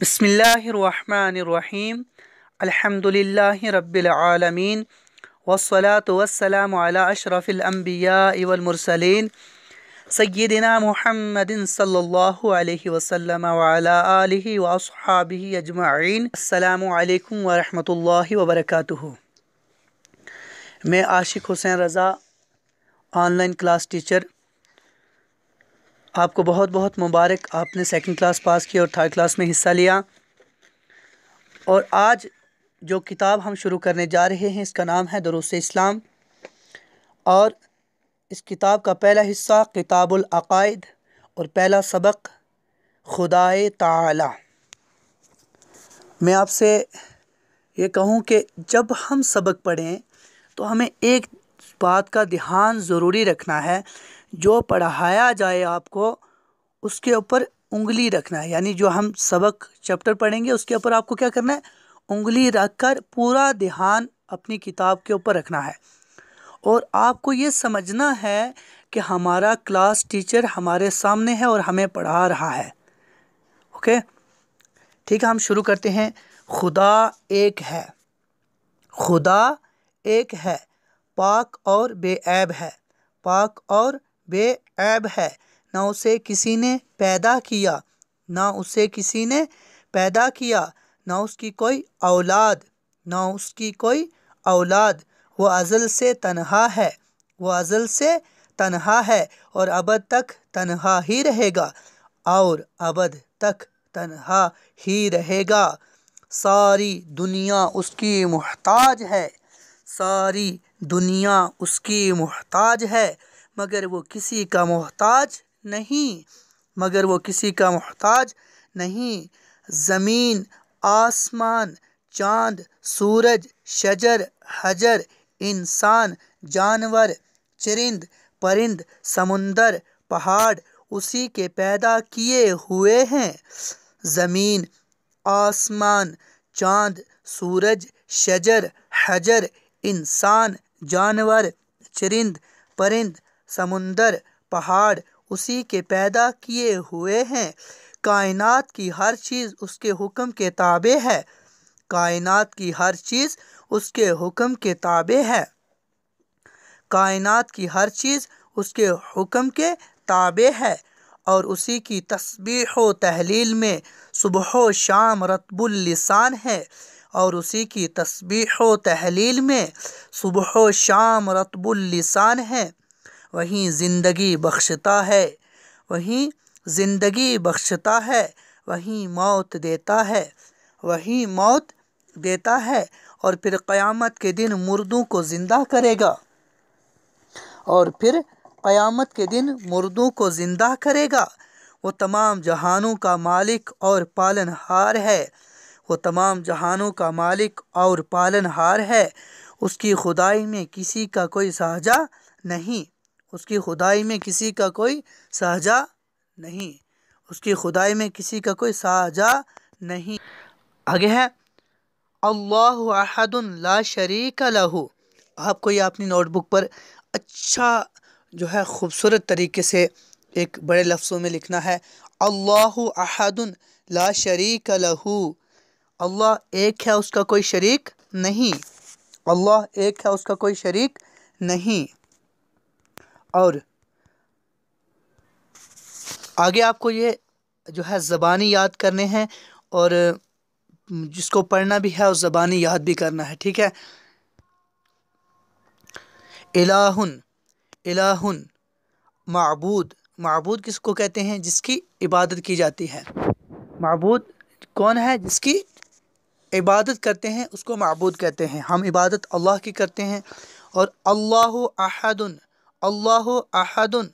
बसमीम अल्हम्दुलिल्लाहि रब्बिल आलमीन वस्सलातु वस्सलामु अला अशरफिल अम्बिया वल मुरसलीन सय्यिदिना मुहम्मदिन सल्लल्लाहु अलैहि वसल्लम आलिहि व रहमतुल्लाहि व बरकातुहू मैं Ashiq Hussain Raza online class teacher आपको बहुत बहुत मुबारक आपने सेकंड क्लास पास किया और थर्ड क्लास में हिस्सा लिया और आज जो किताब हम शुरू करने जा रहे हैं इसका नाम है दरुस इस्लाम और इस किताब का पहला हिस्सा किताबुल अकायद और पहला सबक खुदाए ताला मैं आपसे ये कहूँ कि जब हम सबक पढ़ें तो हमें एक बात का ध्यान ज़रूरी रखना है जो पढ़ाया जाए आपको उसके ऊपर उंगली रखना है यानी जो हम सबक चैप्टर पढ़ेंगे उसके ऊपर आपको क्या करना है उंगली रख कर पूरा ध्यान अपनी किताब के ऊपर रखना है और आपको ये समझना है कि हमारा क्लास टीचर हमारे सामने है और हमें पढ़ा रहा है ओके ठीक है हम शुरू करते हैं खुदा एक है खुदा एक है पाक और बेऐब है पाक और बेऐब है ना उसे किसी ने पैदा किया ना उसे किसी ने पैदा किया ना उसकी कोई औलाद ना उसकी कोई औलाद वह अज़ल से तनहा है वह अज़ल से तनहा है और अबद तक तनहा ही रहेगा और अबद तक तनहा ही रहेगा सारी दुनिया उसकी मोहताज है सारी दुनिया उसकी मोहताज है मगर वो किसी का मोहताज नहीं मगर वो किसी का मोहताज नहीं ज़मीन आसमान चांद सूरज शजर हजर इंसान जानवर चरिंद परिंद समुंदर पहाड़ उसी के पैदा किए हुए हैं ज़मीन आसमान चांद सूरज शजर हजर इंसान जानवर चरिंद परिंद समुंदर पहाड़ उसी के पैदा किए हुए हैं कायनात की हर चीज़ उसके हुक्म के ताबे है कायनात की हर चीज़ उसके हुक्म के ताबे है कायनात की हर चीज़ उसके हुक्म के ताबे है और उसी की तस्बीह व तहलील में सुबह शाम रतबुल्लिसान है और उसी की तस्बीह व तहलील में सुबह शाम रतबुल्लिसान है वहीं ज़िंदगी बख्शता है वहीं ज़िंदगी बख्शता है वहीं मौत देता है वहीं मौत देता है और फिर क़यामत के दिन मुर्दों को ज़िंदा करेगा और फिर क़यामत के दिन मुर्दों को ज़िंदा करेगा वो तमाम जहानों का मालिक और पालनहार है वो तमाम जहानों का मालिक और पालनहार है उसकी खुदाई में किसी का कोई साझा नहीं उसकी खुदाई में किसी का कोई साझा नहीं उसकी खुदाई में किसी का कोई साझा नहीं आगे है अल्लाहद ला शरीक लहू आपको ये अपनी नोटबुक पर अच्छा जो है ख़ूबसूरत तरीके से एक बड़े लफ्ज़ों में लिखना है अल्लाहद ला शरीक लहू अल्लाह एक है उसका कोई शरीक नहीं अल्लाह एक है उसका कोई शरीक नहीं और आगे आपको ये जो है ज़बानी याद करने हैं और जिसको पढ़ना भी है और ज़बानी याद भी करना है ठीक है इलाहुन इलाहुन मबूद मबूद किसको कहते हैं जिसकी इबादत की जाती है मबूद कौन है जिसकी इबादत करते हैं उसको मबूद कहते हैं हम इबादत अल्लाह की करते हैं और अल्लाह अहदन अल्लाह अहदुन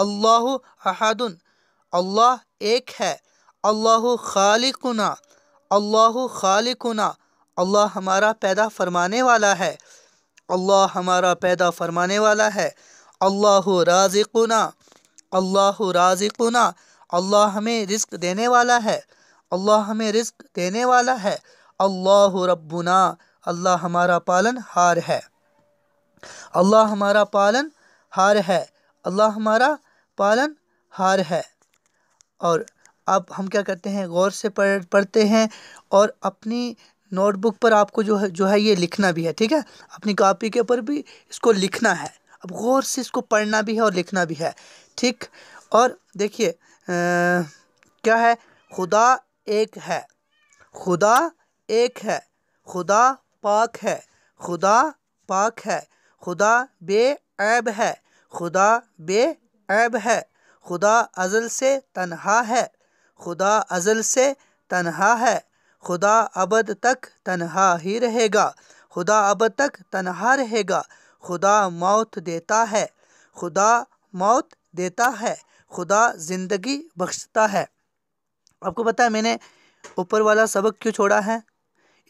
अल्लाह अहदुन अल्लाह एक है अल्लाह खालिकुना अल्लाह खालिकुना अल्लाह हमारा पैदा फरमाने वाला है अल्लाह हमारा पैदा फरमाने वाला है अल्लाह राजिकुना अल्लाह राजिकुना अल्लाह हमें रिस्क देने वाला है अल्लाह हमें रिस्क देने वाला है अल्लाह रब्बुना अल्लाह हमारा पालन हार है अल्लाह हमारा पालन हार है अल्लाह हमारा पालन हार है और अब हम क्या करते हैं गौर से पढ़ पढ़ते हैं और अपनी नोटबुक पर आपको जो है जो है ये लिखना भी है ठीक है अपनी कापी के ऊपर भी इसको लिखना है अब गौर से इसको पढ़ना भी है और लिखना भी है ठीक और देखिए क्या है खुदा एक है खुदा एक है खुदा पाक है खुदा पाक है खुदा बे ऐब है खुदा बेऐब है खुदा अज़ल से तनहा है खुदा अज़ल से तनहा है खुदा अबद तक तनहा ही रहेगा खुदा अब तक तनहा रहेगा खुदा मौत देता है खुदा मौत देता है खुदा ज़िंदगी बख्शता है आपको पता है मैंने ऊपर वाला सबक क्यों छोड़ा है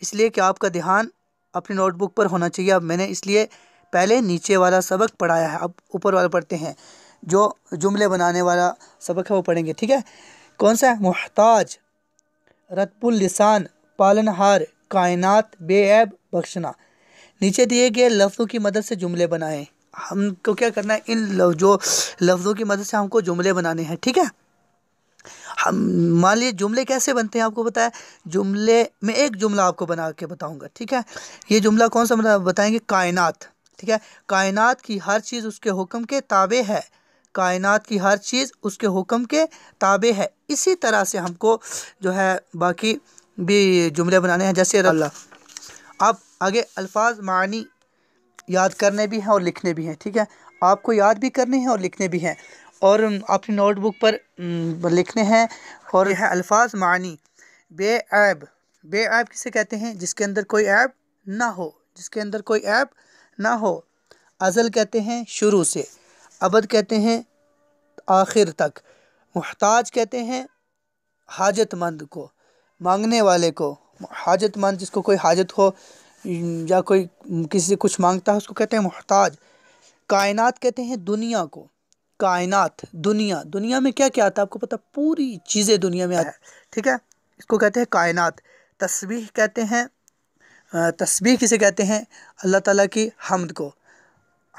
इसलिए कि आपका ध्यान अपनी नोटबुक पर होना चाहिए अब मैंने इसलिए पहले नीचे वाला सबक पढ़ाया है अब ऊपर वाला पढ़ते हैं जो जुमले बनाने वाला सबक है वो पढ़ेंगे ठीक है कौन सा है मोहताज रतपुल लिसान पालनहार कायनात बेऐब बख्शना नीचे दिए गए लफ्ज़ों की मदद से जुमले बनाएं हमको क्या करना है इन लफ, जो लफ्ज़ों की मदद से हमको जुमले बनाने हैं ठीक है हम मान लीजिए जुमले कैसे बनते हैं आपको बताया जुमले में एक जुमला आपको बना के बताऊंगा ठीक है ये जुमला कौन सा बताएंगे कायनात ठीक है कायनात की हर चीज़ उसके हुक्म के ताबे है कायनात की हर चीज़ उसके हुक्म के ताबे है इसी तरह से हमको जो है बाकी भी जुमले बनाने हैं जैसे अल्लाह आप आगे अल्फाज मानी याद करने भी हैं और लिखने भी हैं ठीक है आपको याद भी करने हैं और लिखने भी हैं और अपनी नोटबुक पर हम्म, लिखने हैं और यह है अल्फाज मानी बे ऐब किसे कहते हैं जिसके अंदर कोई ऐब ना हो जिसके अंदर कोई ऐब ना हो अज़ल कहते हैं शुरू से अबद कहते हैं आखिर तक महताज कहते हैं हाजतमंद को मांगने वाले को हाजतमंद जिसको कोई हाजत हो या कोई किसी से कुछ मांगता है उसको कहते हैं मोहताज कायनात कहते हैं दुनिया को कायनात दुनिया दुनिया में क्या क्या आता है आपको पता पूरी चीज़ें दुनिया में आता है ठीक है इसको कहते हैं कायनात तस्वीर कहते हैं तस्बी किसे कहते हैं अल्लाह ताला की हमद को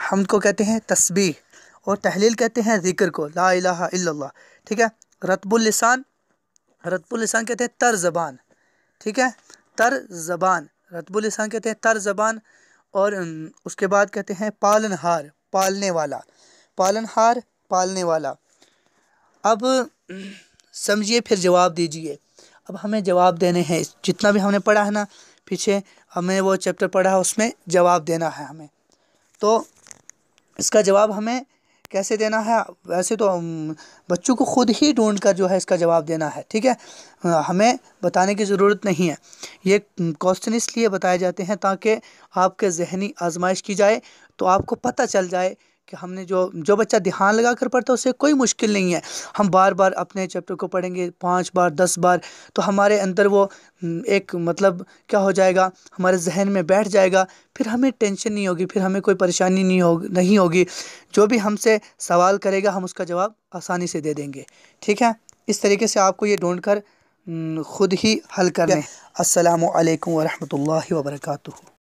हमद को कहते हैं तस्बी और तहलील कहते हैं ज़िक्र को ला इलाहा इल्लल्लाह ठीक है रतबुल्लिसान रतबुल्लिसान कहते हैं तर ज़बान ठीक है तर ज़बान रतबुल्लिसान कहते हैं तर ज़बान और उसके बाद कहते हैं पालनहार पालने वाला पालनहार पालने वाला अब समझिए फिर जवाब दीजिए अब हमें जवाब देने हैं जितना भी हमने पढ़ा है ना पीछे हमें वो चैप्टर पढ़ा है उसमें जवाब देना है हमें तो इसका जवाब हमें कैसे देना है वैसे तो बच्चों को खुद ही ढूंढ कर जो है इसका जवाब देना है ठीक है हमें बताने की ज़रूरत नहीं है ये क्वेश्चन इसलिए बताए जाते हैं ताकि आपके जहनी आजमाइश की जाए तो आपको पता चल जाए कि हमने जो जो बच्चा ध्यान लगा कर पढ़ता है उसे कोई मुश्किल नहीं है हम बार बार अपने चैप्टर को पढ़ेंगे पाँच बार दस बार तो हमारे अंदर वो हम्म, एक मतलब क्या हो जाएगा हमारे जहन में बैठ जाएगा फिर हमें टेंशन नहीं होगी फिर हमें कोई परेशानी नहीं हो नहीं होगी जो भी हमसे सवाल करेगा हम उसका जवाब आसानी से दे देंगे ठीक है इस तरीके से आपको ये ढूँढ कर हम्म, खुद ही हल करने असलकम वरहमल वर्का